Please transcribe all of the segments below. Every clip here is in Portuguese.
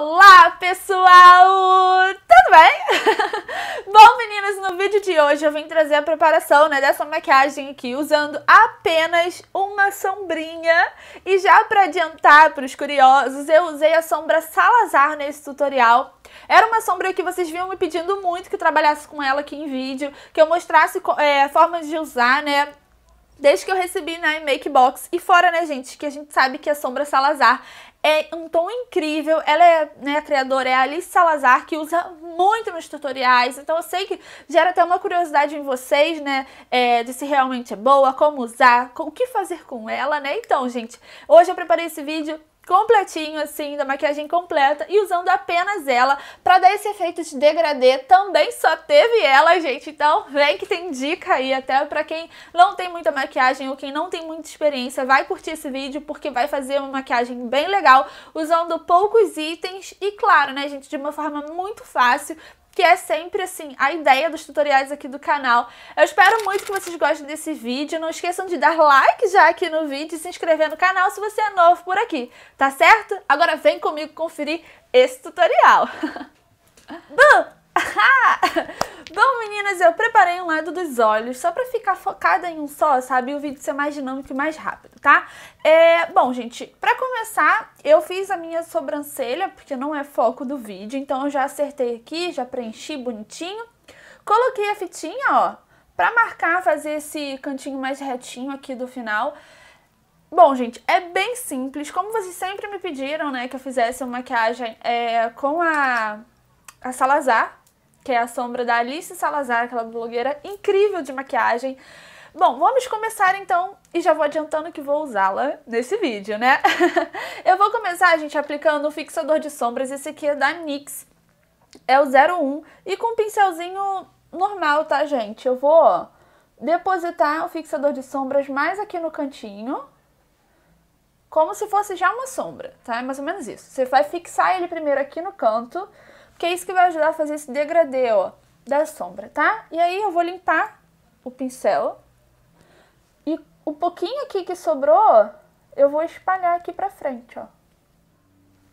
Olá, pessoal! Tudo bem? Bom, meninas, no vídeo de hoje eu vim trazer a preparação né, dessa maquiagem aqui usando apenas uma sombrinha. E já para adiantar para os curiosos, eu usei a sombra Salazar nesse tutorial. Era uma sombra que vocês vinham me pedindo muito que trabalhasse com ela aqui em vídeo, que eu mostrasse é, formas de usar, né? desde que eu recebi na né, Make Box. E fora, né, gente, que a gente sabe que a Sombra Salazar é um tom incrível. Ela é, né, a criadora é a Alice Salazar, que usa muito nos tutoriais. Então eu sei que gera até uma curiosidade em vocês, né, é, de se realmente é boa, como usar, o que fazer com ela, né? Então, gente, hoje eu preparei esse vídeo completinho assim, da maquiagem completa e usando apenas ela para dar esse efeito de degradê. Também só teve ela, gente, então vem que tem dica aí até para quem não tem muita maquiagem ou quem não tem muita experiência, vai curtir esse vídeo porque vai fazer uma maquiagem bem legal usando poucos itens e claro, né, gente, de uma forma muito fácil que é sempre assim a ideia dos tutoriais aqui do canal. Eu espero muito que vocês gostem desse vídeo. Não esqueçam de dar like já aqui no vídeo e se inscrever no canal se você é novo por aqui, tá certo? Agora vem comigo conferir esse tutorial. Bom, Bom, meninas, eu preparei um lado dos olhos só pra ficar focada em um só, sabe? E o vídeo ser mais dinâmico e mais rápido, tá? É, bom, gente, pra começar, eu fiz a minha sobrancelha, porque não é foco do vídeo, então eu já acertei aqui, já preenchi bonitinho. Coloquei a fitinha, ó, pra marcar, fazer esse cantinho mais retinho aqui do final. Bom, gente, é bem simples. Como vocês sempre me pediram, né, que eu fizesse uma maquiagem é, com a, a Salazar, que é a sombra da Alice Salazar, aquela blogueira incrível de maquiagem. Bom, vamos começar então, e já vou adiantando que vou usá-la nesse vídeo, né? Eu vou começar, gente, aplicando o fixador de sombras, esse aqui é da NYX, é o 01, e com um pincelzinho normal, tá, gente? Eu vou depositar o fixador de sombras mais aqui no cantinho, como se fosse já uma sombra, tá? É mais ou menos isso. Você vai fixar ele primeiro aqui no canto, que é isso que vai ajudar a fazer esse degradê, ó, da sombra, tá? E aí eu vou limpar o pincel e o pouquinho aqui que sobrou, eu vou espalhar aqui pra frente, ó.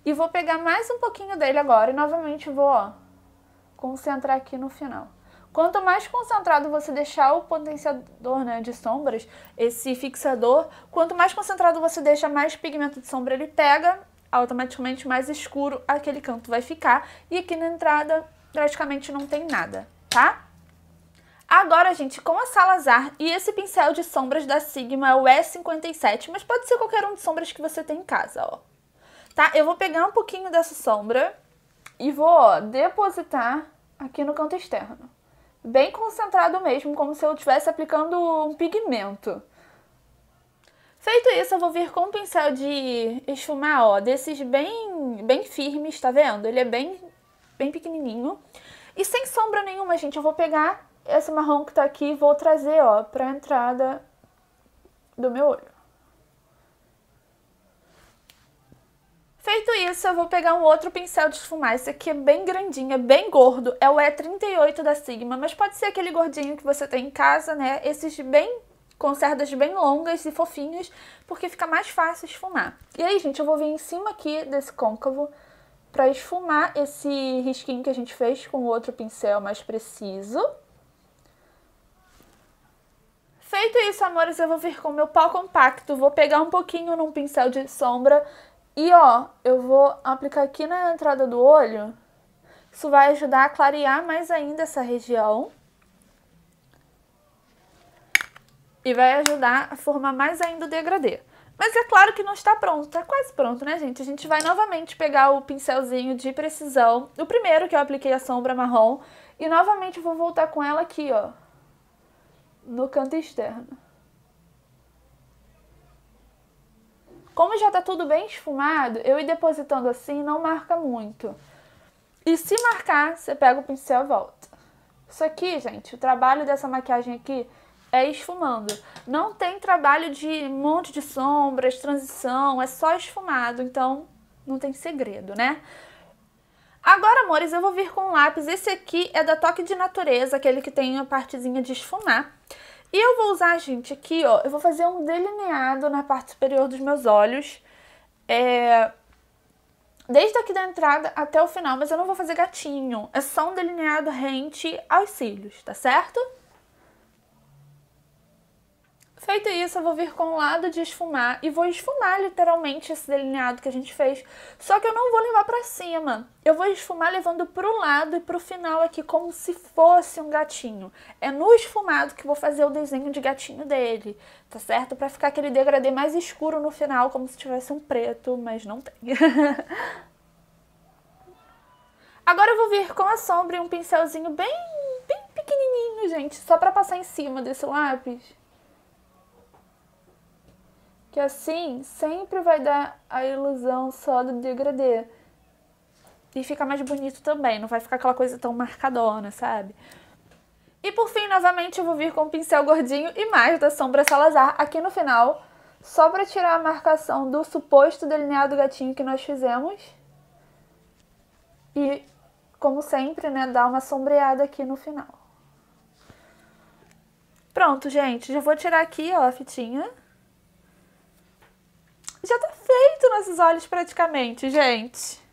E vou pegar mais um pouquinho dele agora e novamente vou, ó, concentrar aqui no final. Quanto mais concentrado você deixar o potenciador né, de sombras, esse fixador, quanto mais concentrado você deixa, mais pigmento de sombra ele pega automaticamente mais escuro aquele canto vai ficar. E aqui na entrada praticamente não tem nada, tá? Agora, gente, com a Salazar e esse pincel de sombras da Sigma, é o E57, mas pode ser qualquer um de sombras que você tem em casa, ó. Tá? Eu vou pegar um pouquinho dessa sombra e vou, ó, depositar aqui no canto externo. Bem concentrado mesmo, como se eu estivesse aplicando um pigmento. Feito isso, eu vou vir com um pincel de esfumar, ó, desses bem, bem firmes, tá vendo? Ele é bem, bem pequenininho. E sem sombra nenhuma, gente, eu vou pegar esse marrom que tá aqui e vou trazer, ó, pra entrada do meu olho. Feito isso, eu vou pegar um outro pincel de esfumar. Esse aqui é bem grandinho, é bem gordo. É o E38 da Sigma, mas pode ser aquele gordinho que você tem em casa, né? Esses bem com cerdas bem longas e fofinhas, porque fica mais fácil esfumar. E aí, gente, eu vou vir em cima aqui desse côncavo para esfumar esse risquinho que a gente fez com outro pincel mais preciso. Feito isso, amores, eu vou vir com o meu pó compacto, vou pegar um pouquinho num pincel de sombra e, ó, eu vou aplicar aqui na entrada do olho. Isso vai ajudar a clarear mais ainda essa região. e vai ajudar a formar mais ainda o degradê. Mas é claro que não está pronto, está quase pronto, né, gente? A gente vai novamente pegar o pincelzinho de precisão, o primeiro que eu apliquei a sombra marrom, e novamente vou voltar com ela aqui, ó, no canto externo. Como já está tudo bem esfumado, eu ir depositando assim não marca muito. E se marcar, você pega o pincel e volta. Isso aqui, gente, o trabalho dessa maquiagem aqui é esfumando. Não tem trabalho de monte de sombras, transição, é só esfumado, então não tem segredo, né? Agora, amores, eu vou vir com um lápis. Esse aqui é da Toque de Natureza, aquele que tem a partezinha de esfumar. E eu vou usar, gente, aqui, ó, eu vou fazer um delineado na parte superior dos meus olhos. É... Desde aqui da entrada até o final, mas eu não vou fazer gatinho. É só um delineado rente aos cílios, tá certo? Feito isso, eu vou vir com o lado de esfumar e vou esfumar literalmente esse delineado que a gente fez, só que eu não vou levar pra cima. Eu vou esfumar levando pro lado e pro final aqui, como se fosse um gatinho. É no esfumado que vou fazer o desenho de gatinho dele, tá certo? Pra ficar aquele degradê mais escuro no final, como se tivesse um preto, mas não tem. Agora eu vou vir com a sombra e um pincelzinho bem, bem pequenininho, gente, só pra passar em cima desse lápis que assim sempre vai dar a ilusão só do degradê. E fica mais bonito também, não vai ficar aquela coisa tão marcadona, sabe? E por fim, novamente, eu vou vir com um pincel gordinho e mais da sombra Salazar aqui no final, só para tirar a marcação do suposto delineado gatinho que nós fizemos. E, como sempre, né, dar uma sombreada aqui no final. Pronto, gente, já vou tirar aqui, ó, a fitinha já tá feito nossos olhos praticamente, gente.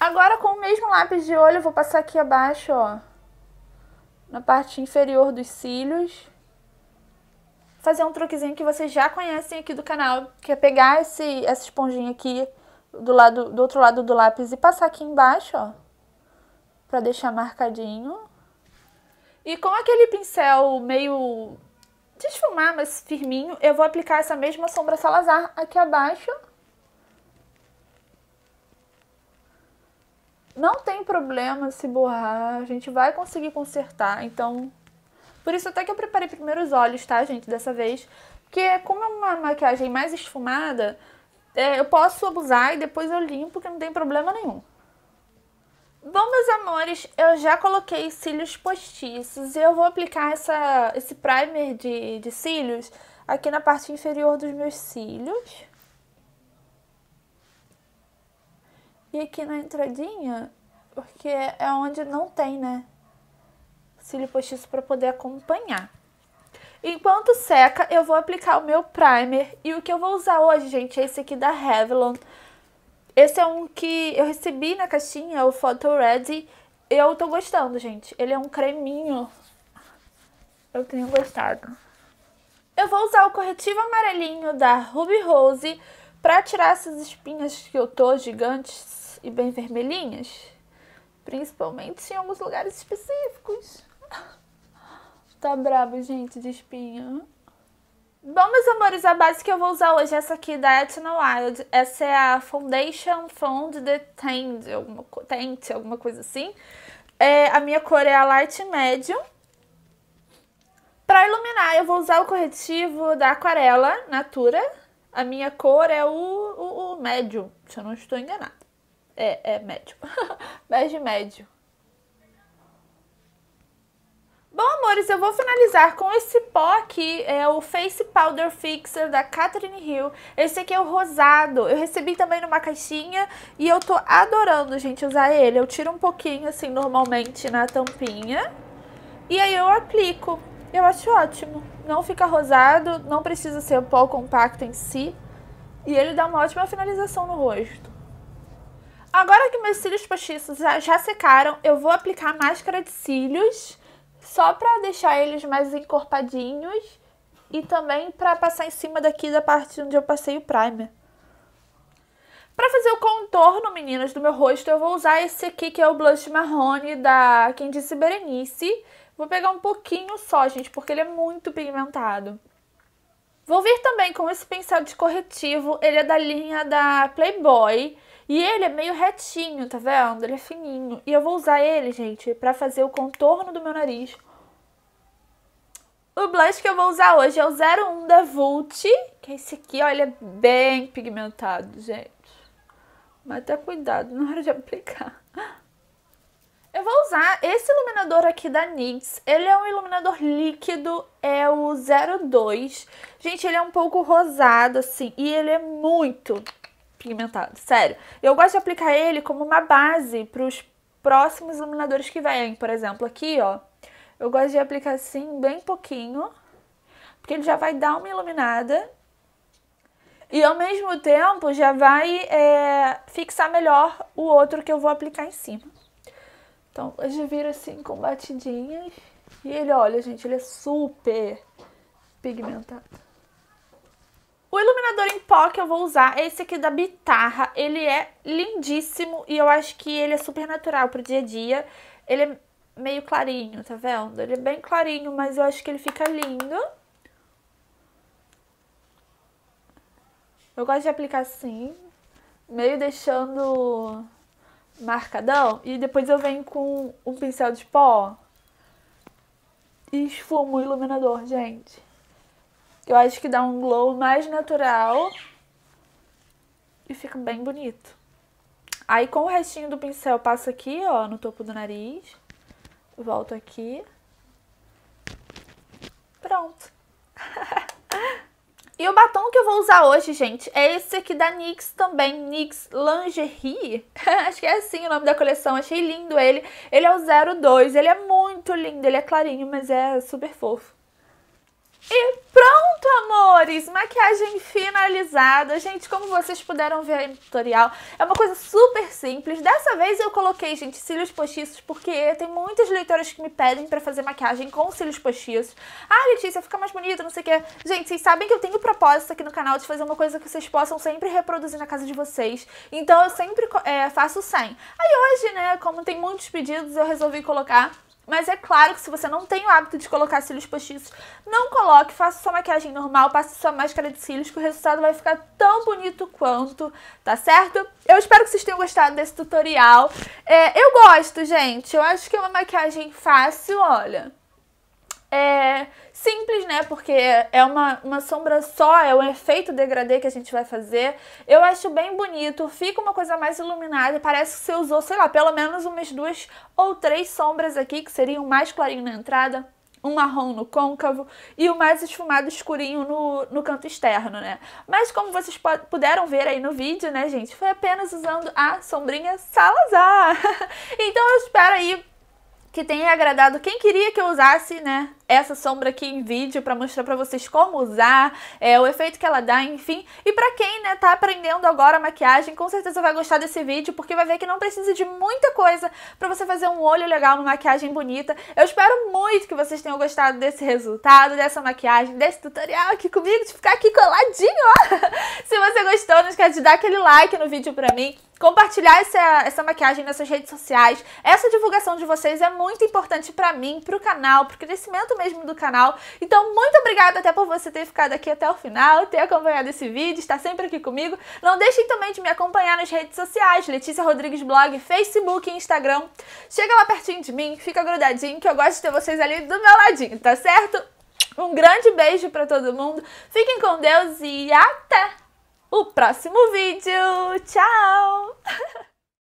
Agora com o mesmo lápis de olho, eu vou passar aqui abaixo, ó. Na parte inferior dos cílios. Fazer um truquezinho que vocês já conhecem aqui do canal, que é pegar esse, essa esponjinha aqui do, lado, do outro lado do lápis e passar aqui embaixo, ó. Pra deixar marcadinho. E com aquele pincel meio firmar, mas firminho, eu vou aplicar essa mesma sombra Salazar aqui abaixo. Não tem problema se borrar, a gente vai conseguir consertar, então... Por isso até que eu preparei primeiro os olhos, tá, gente, dessa vez. Porque como é uma maquiagem mais esfumada, é, eu posso abusar e depois eu limpo, que não tem problema nenhum. Bom, meus amores, eu já coloquei cílios postiços e eu vou aplicar essa, esse primer de, de cílios aqui na parte inferior dos meus cílios. E aqui na entradinha, porque é onde não tem, né, cílio postiço para poder acompanhar. Enquanto seca, eu vou aplicar o meu primer e o que eu vou usar hoje, gente, é esse aqui da Revlon, esse é um que eu recebi na caixinha, o Photo Ready. Eu tô gostando, gente. Ele é um creminho. Eu tenho gostado. Eu vou usar o corretivo amarelinho da Ruby Rose pra tirar essas espinhas que eu tô gigantes e bem vermelhinhas. Principalmente em alguns lugares específicos. Tá brabo, gente, de espinha. Bom, meus amores, a base que eu vou usar hoje é essa aqui da Etna Wild. Essa é a Foundation Fond de Tente, alguma, alguma coisa assim. É, a minha cor é a Light Medium. Para iluminar, eu vou usar o corretivo da Aquarela Natura. A minha cor é o, o, o médio, se eu não estou enganada. É, é médio. Bege médio. Bom, amores, eu vou finalizar com esse pó aqui, é o Face Powder Fixer da Catherine Hill. Esse aqui é o rosado, eu recebi também numa caixinha e eu tô adorando, gente, usar ele. Eu tiro um pouquinho, assim, normalmente na tampinha e aí eu aplico. Eu acho ótimo, não fica rosado, não precisa ser pó compacto em si e ele dá uma ótima finalização no rosto. Agora que meus cílios postiços já, já secaram, eu vou aplicar máscara de cílios só para deixar eles mais encorpadinhos e também para passar em cima daqui da parte onde eu passei o primer. Para fazer o contorno, meninas, do meu rosto, eu vou usar esse aqui que é o blush marrone da Quem Disse Berenice. Vou pegar um pouquinho só, gente, porque ele é muito pigmentado. Vou vir também com esse pincel de corretivo, ele é da linha da Playboy. E ele é meio retinho, tá vendo? Ele é fininho. E eu vou usar ele, gente, pra fazer o contorno do meu nariz. O blush que eu vou usar hoje é o 01 da Vult, que é esse aqui, ó, ele é bem pigmentado, gente. Mas até tá cuidado na hora de aplicar. Eu vou usar esse iluminador aqui da NYX, ele é um iluminador líquido, é o 02. Gente, ele é um pouco rosado, assim, e ele é muito pigmentado. Sério. Eu gosto de aplicar ele como uma base para os próximos iluminadores que vêm. Por exemplo, aqui, ó. Eu gosto de aplicar assim, bem pouquinho. Porque ele já vai dar uma iluminada. E ao mesmo tempo já vai é, fixar melhor o outro que eu vou aplicar em cima. Então, eu viro assim com batidinhas. E ele, olha, gente, ele é super pigmentado. O iluminador em pó que eu vou usar é esse aqui da Bitarra. Ele é lindíssimo e eu acho que ele é super natural pro dia a dia. Ele é meio clarinho, tá vendo? Ele é bem clarinho, mas eu acho que ele fica lindo. Eu gosto de aplicar assim, meio deixando marcadão. E depois eu venho com um pincel de pó e esfumo o iluminador, gente. Eu acho que dá um glow mais natural e fica bem bonito. Aí com o restinho do pincel, passo aqui, ó, no topo do nariz. Volto aqui. Pronto. e o batom que eu vou usar hoje, gente, é esse aqui da NYX também, NYX Lingerie. Acho que é assim o nome da coleção, achei lindo ele. Ele é o 02, ele é muito lindo, ele é clarinho, mas é super fofo. E pronto, amores! Maquiagem finalizada. Gente, como vocês puderam ver no tutorial, é uma coisa super simples. Dessa vez eu coloquei, gente, cílios postiços, porque tem muitas leitoras que me pedem pra fazer maquiagem com cílios postiços. Ah, Letícia, fica mais bonita, não sei o que. Gente, vocês sabem que eu tenho o propósito aqui no canal de fazer uma coisa que vocês possam sempre reproduzir na casa de vocês. Então eu sempre é, faço sem. Aí hoje, né, como tem muitos pedidos, eu resolvi colocar mas é claro que se você não tem o hábito de colocar cílios postiços, não coloque, faça sua maquiagem normal, passe sua máscara de cílios, que o resultado vai ficar tão bonito quanto, tá certo? Eu espero que vocês tenham gostado desse tutorial. É, eu gosto, gente. Eu acho que é uma maquiagem fácil, olha é simples, né? Porque é uma, uma sombra só, é um efeito degradê que a gente vai fazer. Eu acho bem bonito, fica uma coisa mais iluminada. Parece que você usou, sei lá, pelo menos umas duas ou três sombras aqui, que seriam mais clarinho na entrada um marrom no côncavo e o mais esfumado escurinho no, no canto externo, né? Mas como vocês puderam ver aí no vídeo, né, gente, foi apenas usando a sombrinha Salazar. então eu espero aí que tenha agradado quem queria que eu usasse, né, essa sombra aqui em vídeo para mostrar para vocês como usar, é, o efeito que ela dá, enfim. E para quem, né, tá aprendendo agora a maquiagem, com certeza vai gostar desse vídeo, porque vai ver que não precisa de muita coisa para você fazer um olho legal, uma maquiagem bonita. Eu espero muito que vocês tenham gostado desse resultado, dessa maquiagem, desse tutorial aqui comigo, de ficar aqui coladinho, ó. Se você gostou, não esquece de dar aquele like no vídeo pra mim compartilhar essa, essa maquiagem nas suas redes sociais. Essa divulgação de vocês é muito importante para mim, pro canal, pro crescimento mesmo do canal. Então, muito obrigada até por você ter ficado aqui até o final, ter acompanhado esse vídeo, estar sempre aqui comigo. Não deixem também de me acompanhar nas redes sociais, Letícia Rodrigues Blog, Facebook e Instagram. Chega lá pertinho de mim, fica grudadinho, que eu gosto de ter vocês ali do meu ladinho, tá certo? Um grande beijo para todo mundo. Fiquem com Deus e até! o próximo vídeo. Tchau!